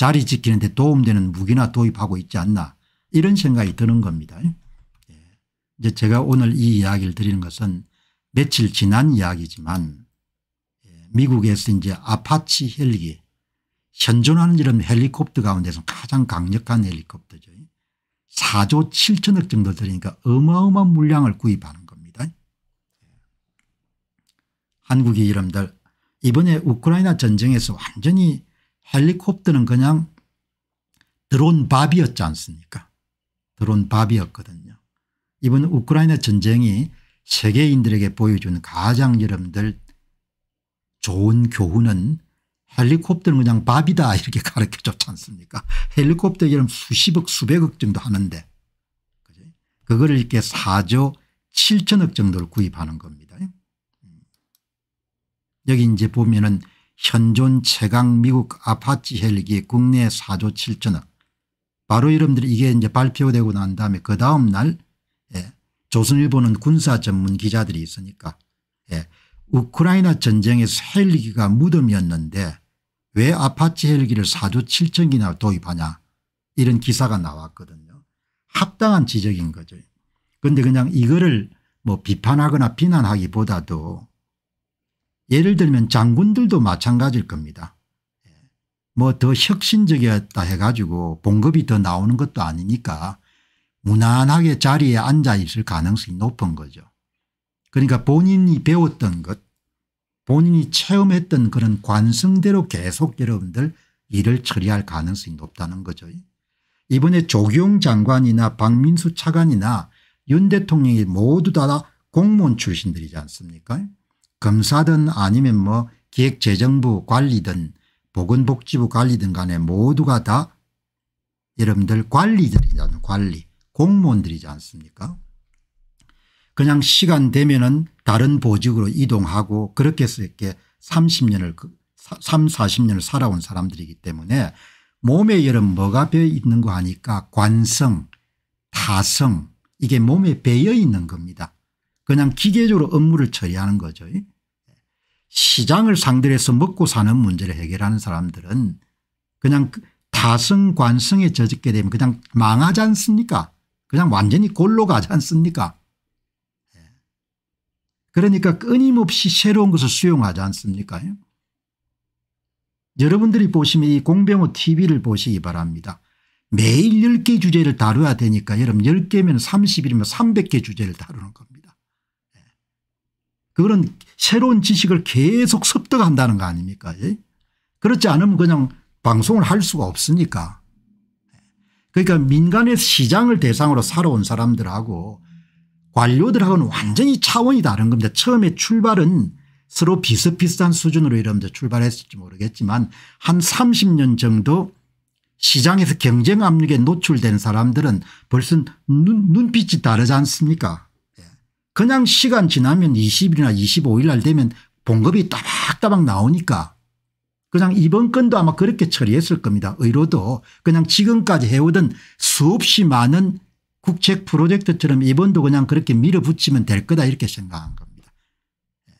자리 지키는 데 도움되는 무기나 도입하고 있지 않나 이런 생각이 드는 겁니다. 예. 이제 제가 오늘 이 이야기를 드리는 것은 며칠 지난 이야기지만 예, 미국에서 이제 아파치 헬기 현존하는 이런 헬리콥터 가운데서 가장 강력한 헬리콥터죠. 4조 7천억 정도 들으니까 어마어마한 물량을 구입하는 겁니다. 예. 한국이 이름들 이번에 우크라이나 전쟁에서 완전히 헬리콥터는 그냥 드론 밥이었지 않습니까 드론 밥이었거든요. 이번 우크라이나 전쟁이 세계인들에게 보여준 가장 여러분들 좋은 교훈은 헬리콥터는 그냥 밥이다 이렇게 가르쳐줬지 않습니까 헬리콥터 이름 수십억 수백억 정도 하는데 그거를 이렇게 4조 7천억 정도를 구입하는 겁니다. 음. 여기 이제 보면은 현존 최강 미국 아파치 헬기 국내 4조 7천억 바로 여러분들이 게 이제 발표되고 난 다음에 그 다음 날 예, 조선일보는 군사 전문 기자들이 있으니까 예, 우크라이나 전쟁에서 헬기가 무덤이었는데 왜 아파치 헬기를 4조 7천기나 도입하냐 이런 기사가 나왔거든요. 합당한 지적인 거죠. 그런데 그냥 이거를 뭐 비판하거나 비난하기보다도 예를 들면 장군들도 마찬가지일 겁니다. 예. 뭐더 혁신적이었다 해가지고 봉급이 더 나오는 것도 아니니까 무난하게 자리에 앉아 있을 가능성이 높은 거죠. 그러니까 본인이 배웠던 것 본인이 체험했던 그런 관성대로 계속 여러분들 일을 처리할 가능성이 높다는 거죠. 이번에 조경 장관이나 박민수 차관이나 윤 대통령이 모두 다 공무원 출신들이지 않습니까 검사든 아니면 뭐 기획재정부 관리든 보건복지부 관리든 간에 모두가 다 여러분들 관리들이잖아요. 관리. 공무원들이지 않습니까 그냥 시간 되면은 다른 보직으로 이동하고 그렇게 해서 이렇게 30년을 3, 40년을 살아온 사람들이기 때문에 몸에 여러 뭐가 배어 있는 거 하니까 관성 타성 이게 몸에 배어 있는 겁니다. 그냥 기계적으로 업무를 처리하는 거죠. 시장을 상대로 해서 먹고 사는 문제를 해결하는 사람들은 그냥 그 다승 관성에 젖게 되면 그냥 망하지 않습니까 그냥 완전히 골로 가지 않습니까 예. 그러니까 끊임없이 새로운 것을 수용하지 않습니까 예? 여러분들이 보시면 이 공병호 tv를 보시기 바랍니다. 매일 10개 주제를 다뤄야 되니까 여러분 10개면 30일이면 300개 주제를 다루는 겁니다. 예. 그거 새로운 지식을 계속 습득한다는 거 아닙니까 예? 그렇지 않으면 그냥 방송을 할 수가 없으니까 그러니까 민간의 시장을 대상으로 살아온 사람들하고 관료들하고는 완전히 차원이 다른 겁니다. 처음에 출발은 서로 비슷비슷한 수준으로 여러분들 출발했을지 모르겠지만 한 30년 정도 시장에서 경쟁 압력에 노출된 사람들은 벌써 눈, 눈빛이 다르지 않습니까 그냥 시간 지나면 20일이나 25일 날 되면 봉급이 따박따박 나오니까 그냥 이번 건도 아마 그렇게 처리했을 겁니다. 의료도 그냥 지금까지 해오던 수없이 많은 국책 프로젝트처럼 이번도 그냥 그렇게 밀어붙이면 될 거다 이렇게 생각한 겁니다. 예.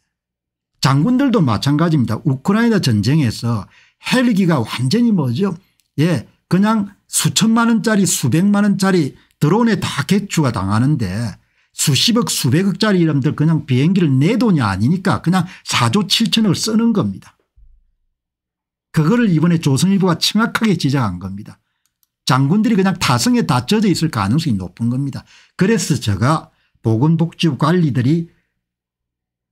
장군들도 마찬가지입니다. 우크라이나 전쟁에서 헬기가 완전히 뭐죠 예 그냥 수천만 원짜리 수백만 원짜리 드론에 다 개추가 당하는데 수십억 수백억짜리 이름들 그냥 비행기를 내 돈이 아니니까 그냥 4조 7천억을 쓰는 겁니다. 그거를 이번에 조선일보가 심각하게 지적한 겁니다. 장군들이 그냥 타성에 다 젖어 있을 가능성이 높은 겁니다. 그래서 제가 보건복지부 관리들이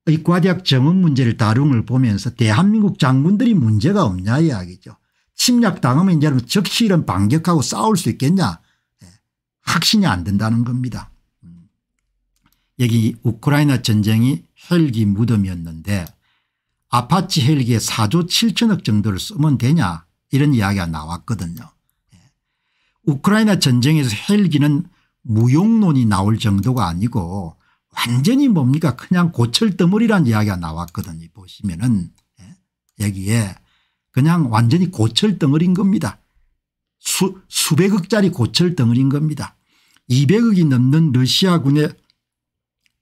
의과대학 정원 문제를 다룬 걸 보면서 대한민국 장군들이 문제가 없냐 이야기죠. 침략당하면 이제 는 즉시 이런 반격하고 싸울 수 있겠냐. 예, 확신이 안 된다는 겁니다. 여기 우크라이나 전쟁이 헬기 무덤이었는데 아파치 헬기에 4조 7천억 정도를 쓰면 되냐 이런 이야기가 나왔거든요. 예. 우크라이나 전쟁에서 헬기는 무용론이 나올 정도가 아니고 완전히 뭡니까 그냥 고철덩어리란 이야기가 나왔거든요. 보시면은 예. 여기에 그냥 완전히 고철덩어리인 겁니다. 수, 수백억짜리 고철덩어리인 겁니다. 200억이 넘는 러시아군의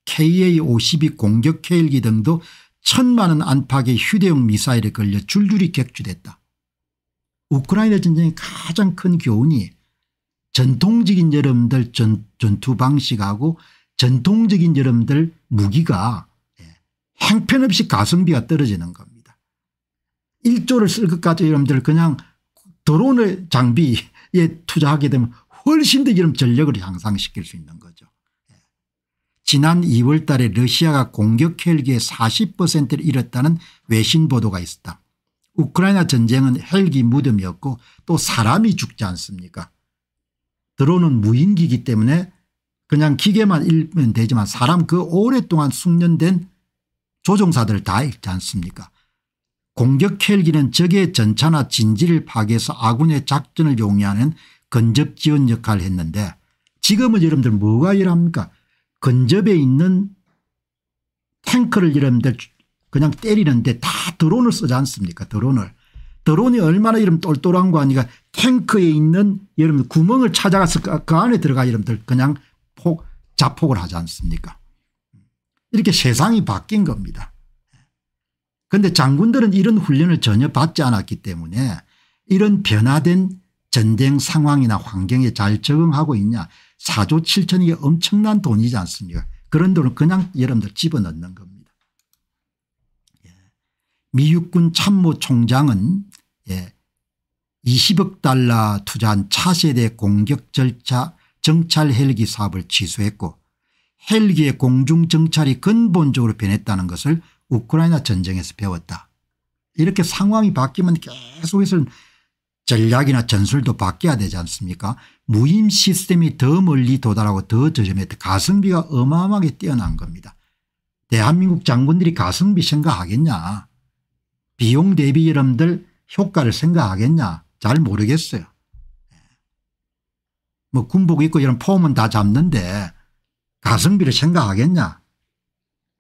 KA-52 공격 헬기 등도 천만 원 안팎의 휴대용 미사일에 걸려 줄줄이 격추됐다. 우크라이나 전쟁의 가장 큰 교훈이 전통적인 여러분들 전, 전투 방식하고 전통적인 여러분들 무기가 행편없이 예, 가성비가 떨어지는 겁니다. 1조를 쓸 것까지 여러분들 그냥 드론의 장비에 투자하게 되면 훨씬 더 이런 전력을 향상시킬 수 있는 거죠. 지난 2월 달에 러시아가 공격 헬기의 40%를 잃었다는 외신 보도가 있었다. 우크라이나 전쟁은 헬기 무덤이었고 또 사람이 죽지 않습니까 드론은 무인기기 때문에 그냥 기계만 잃으면 되지만 사람 그 오랫동안 숙련된 조종사들 다 잃지 않습니까 공격 헬기는 적의 전차나 진지를 파괴해서 아군의 작전을 용이하는 근접 지원 역할을 했는데 지금은 여러분들 뭐가 일합니까 근접에 있는 탱크를 이러면 그냥 때리는데 다 드론을 쓰지 않습니까 드론을. 드론이 얼마나 이름 똘똘한 거 아니가 탱크에 있는 여러분 구멍을 찾아가서 그, 그 안에 들어가 여러분들 그냥 폭 자폭을 하지 않습니까 이렇게 세상이 바뀐 겁니다. 그런데 장군들은 이런 훈련을 전혀 받지 않았기 때문에 이런 변화된 전쟁 상황이나 환경에 잘 적응하고 있냐 4조 7천이 엄청난 돈이지 않습니까 그런 돈을 그냥 여러분들 집어넣는 겁니다. 예. 미육군 참모총장은 20억 예, 달러 투자한 차세대 공격 절차 정찰 헬기 사업을 취소했고 헬기의 공중 정찰이 근본적으로 변했다는 것을 우크라이나 전쟁에서 배웠다. 이렇게 상황이 바뀌면 계속해서 전략이나 전술도 바뀌어야 되지 않습니까 무임 시스템이 더 멀리 도달하고 더 저렴했다. 가성비가 어마어마하게 뛰어난 겁니다. 대한민국 장군들이 가성비 생각하겠냐 비용 대비 여러분들 효과를 생각하겠냐 잘 모르겠어요. 예. 뭐 군복 입고 이런 폼은 다 잡는데 가성비를 생각하겠냐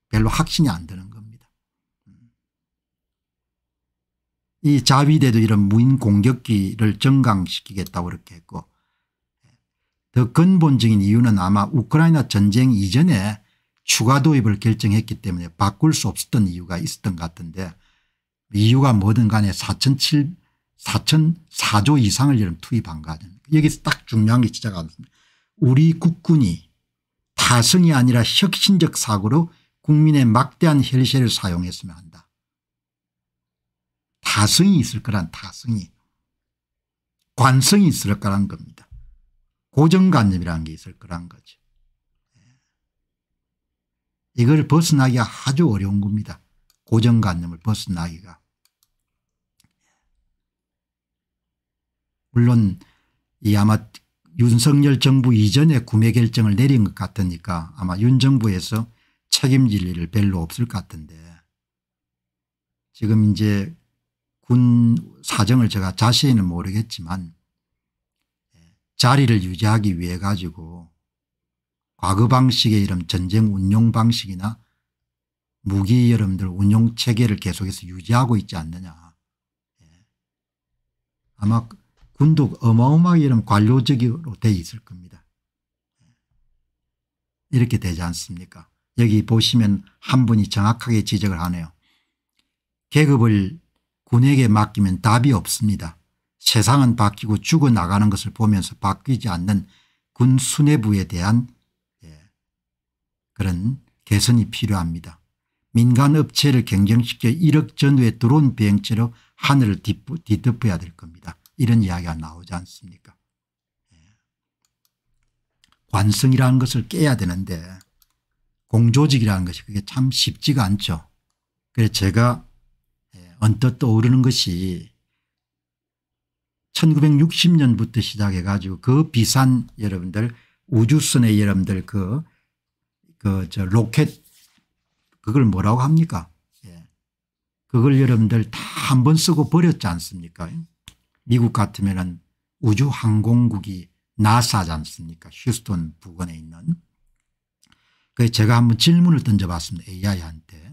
별로 확신이 안 드는 이 자위대도 이런 무인 공격기를 정강시키겠다고 그렇게 했고 더 근본적인 이유는 아마 우크라이나 전쟁 이전에 추가 도입을 결정했기 때문에 바꿀 수 없었던 이유가 있었던 것 같은데 이유가 뭐든 간에 4,700 4 0 4조 이상을 이런 투입한 거 아닙니까 여기서 딱 중요한 게 진짜 같습니다. 우리 국군이 타성이 아니라 혁신적 사고로 국민의 막대한 혈세를 사용했으면 한다. 타성이 있을 거란 타성이 관성이 있을 거란 겁니다. 고정관념이라는 게 있을 거란 거죠. 예. 이걸 벗어나기가 아주 어려운 겁니다. 고정관념을 벗어나기가. 물론 이 아마 윤석열 정부 이전에 구매 결정을 내린 것 같으니까 아마 윤 정부에서 책임질 일을 별로 없을 것 같은데 지금 이제 군 사정을 제가 자세히는 모르겠지만 자리를 유지하기 위해 가지고 과거 방식의 이런 전쟁 운용 방식이나 무기 여러분들 운용 체계를 계속해서 유지하고 있지 않느냐. 예. 아마 군도 어마어마하게 이런 관료적으로 돼 있을 겁니다. 예. 이렇게 되지 않습니까? 여기 보시면 한 분이 정확하게 지적을 하네요. 계급을 군에게 맡기면 답이 없습니다. 세상은 바뀌고 죽어나가는 것을 보면서 바뀌지 않는 군 수뇌부에 대한 예, 그런 개선이 필요합니다. 민간업체를 경쟁시켜 1억 전후에 들어온 비행체로 하늘을 뒤덮어야 될 겁니다. 이런 이야기가 나오지 않습니까 예. 관성이라는 것을 깨야 되는데 공조직이라는 것이 그게 참 쉽지가 않죠. 그래서 제가 언뜻 떠오르는 것이 1960년부터 시작해 가지고 그 비싼 여러분들 우주선의 여러분들 그, 그, 저 로켓 그걸 뭐라고 합니까? 예. 그걸 여러분들 다 한 번 쓰고 버렸지 않습니까? 미국 같으면은 우주항공국이 나사지 않습니까? 휴스턴 부근에 있는. 그 제가 한번 질문을 던져봤습니다. AI한테.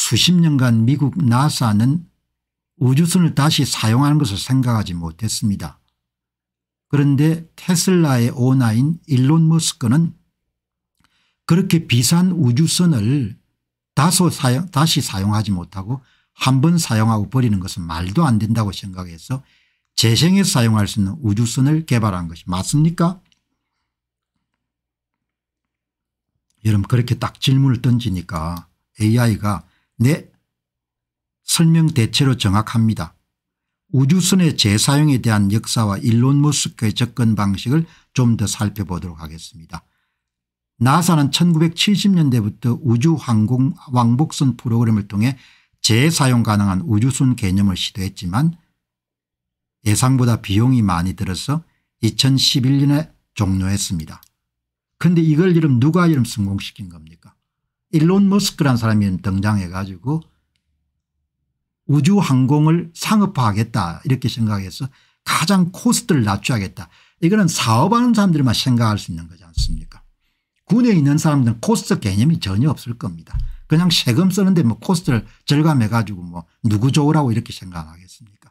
수십 년간 미국 나사는 우주선을 다시 사용하는 것을 생각하지 못했습니다. 그런데 테슬라의 오나인 일론 머스크는 그렇게 비싼 우주선을 다소 사용, 다시 사용하지 못하고 한 번 사용하고 버리는 것은 말도 안 된다고 생각해서 재생에 사용할 수 있는 우주선을 개발한 것이 맞습니까? 여러분 그렇게 딱 질문을 던지니까 AI가 네. 설명 대체로 정확합니다. 우주선의 재사용에 대한 역사와 일론 머스크의 접근 방식을 좀 더 살펴보도록 하겠습니다. 나사는 1970년대부터 우주항공 왕복선 프로그램을 통해 재사용 가능한 우주선 개념을 시도했지만 예상보다 비용이 많이 들어서 2011년에 종료했습니다. 그런데 이걸 이름 누가 이름 성공시킨 겁니까 일론 머스크란 사람이 등장해 가지고 우주 항공을 상업화하겠다 이렇게 생각해서 가장 코스트를 낮추야겠다 이거는 사업하는 사람들만 생각할 수 있는 거지 않습니까 군에 있는 사람들은 코스트 개념이 전혀 없을 겁니다. 그냥 세금 쓰는데 뭐 코스트를 절감해 가지고 뭐 누구 좋으라고 이렇게 생각하겠습니까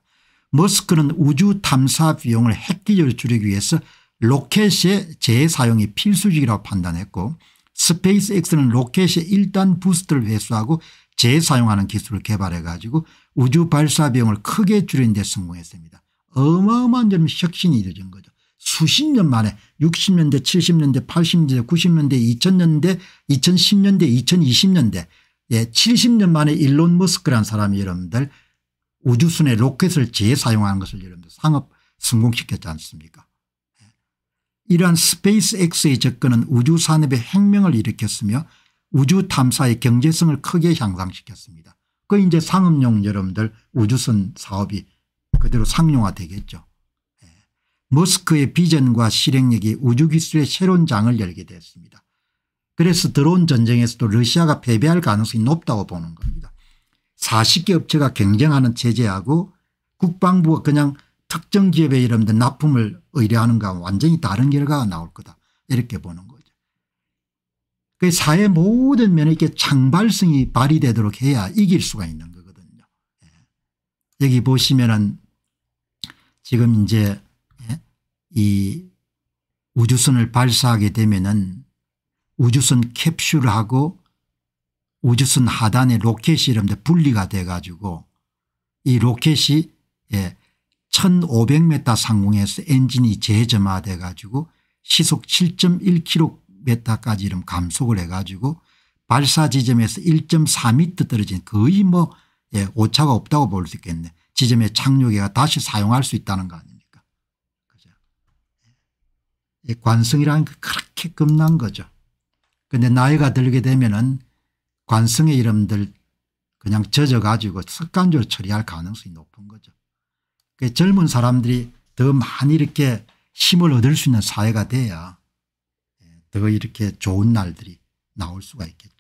머스크는 우주 탐사 비용을 획기적으로 줄이기 위해서 로켓의 재사용이 필수적이라고 판단했고 스페이스X는 로켓의 1단 부스트를 회수하고 재사용하는 기술을 개발해 가지고 우주 발사 비용을 크게 줄이는 데 성공했습니다. 어마어마한 점 혁신이 이루어진 거죠. 수십 년 만에 60년대 70년대 80년대 90년대 2000년대 2010년대 2020년대 예, 70년 만에 일론 머스크란 사람이 여러분들 우주선에 로켓을 재사용하는 것을 여러분들 상업 성공시켰지 않습니까 이러한 스페이스X의 접근은 우주산업의 혁명을 일으켰으며 우주 탐사의 경제성을 크게 향상시켰습니다. 그 이제 상업용 여러분들 우주선 사업이 그대로 상용화되겠죠. 예. 머스크의 비전과 실행력이 우주기술의 새로운 장을 열게 되었습니다. 그래서 드론 전쟁에서도 러시아가 패배할 가능성이 높다고 보는 겁니다. 40개 업체가 경쟁하는 체제하고 국방부가 그냥 특정 기업의이름들 납품을 의뢰하는 가 완전히 다른 결과가 나올 거다 이렇게 보는 거죠. 그 사회 모든 면에 이렇게 창발성이 발휘되도록 해야 이길 수가 있는 거거든요. 예. 여기 보시면은 지금 이제 예? 이 우주선을 발사하게 되면은 우주선 캡슐하고 우주선 하단에 로켓이 이런데 분리가 돼 가지고 이 로켓이 예, 1500m 상공에서 엔진이 재점화돼 가지고 시속 7.1km까지 이런 감속을 해 가지고 발사 지점에서 1.4m 떨어진 거의 뭐 예, 오차가 없다고 볼 수 있겠네. 지점에 착륙해가 다시 사용할 수 있다는 거 아닙니까? 그죠. 예, 관성이라는 게 그렇게 겁난 거죠. 그런데 나이가 들게 되면은 관성의 이름들 그냥 젖어 가지고 습관적으로 처리할 가능성이 높은 거죠. 그 젊은 사람들이 더 많이 이렇게 힘을 얻을 수 있는 사회가 돼야 더 이렇게 좋은 날들이 나올 수가 있겠죠.